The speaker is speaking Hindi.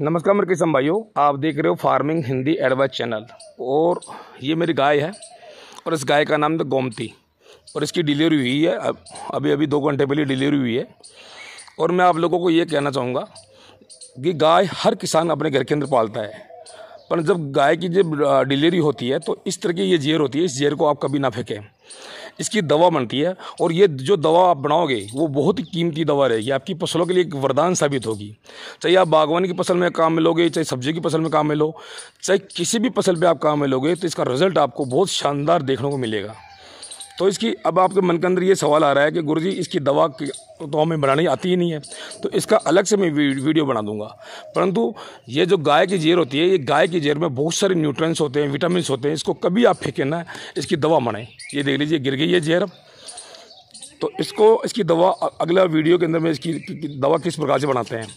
नमस्कार मेरे किसान भाइयों आप देख रहे हो फार्मिंग हिंदी एडवाइस चैनल और ये मेरी गाय है और इस गाय का नाम था गोमती और इसकी डिलीवरी हुई है अभी अभी दो घंटे पहले डिलीवरी हुई है और मैं आप लोगों को ये कहना चाहूँगा कि गाय हर किसान अपने घर के अंदर पालता है पर जब गाय की जब डिलीवरी होती है तो इस तरह की ये जेर होती है इस जेर को आप कभी ना फेंकें इसकी दवा बनती है और ये जो दवा आप बनाओगे वो बहुत ही कीमती दवा रहेगी आपकी फसलों के लिए एक वरदान साबित होगी चाहे आप बागवानी की फसल में काम में लोगे चाहे सब्जी की फसल में काम में लो चाहे किसी भी फसल पे आप काम में लोगे तो इसका रिजल्ट आपको बहुत शानदार देखने को मिलेगा तो इसकी अब आपके मन के अंदर ये सवाल आ रहा है कि गुरु जी इसकी दवा तो हमें बनानी आती ही नहीं है तो इसका अलग से मैं वीडियो बना दूंगा परंतु ये जो गाय की जेर होती है ये गाय की जेर में बहुत सारे न्यूट्रेंस होते हैं विटामिन होते हैं इसको कभी आप फेंकें ना इसकी दवा बनाएं ये देख लीजिए गिर गई है जेर तो इसको इसकी दवा अगला वीडियो के अंदर में इसकी दवा किस प्रकार से बनाते हैं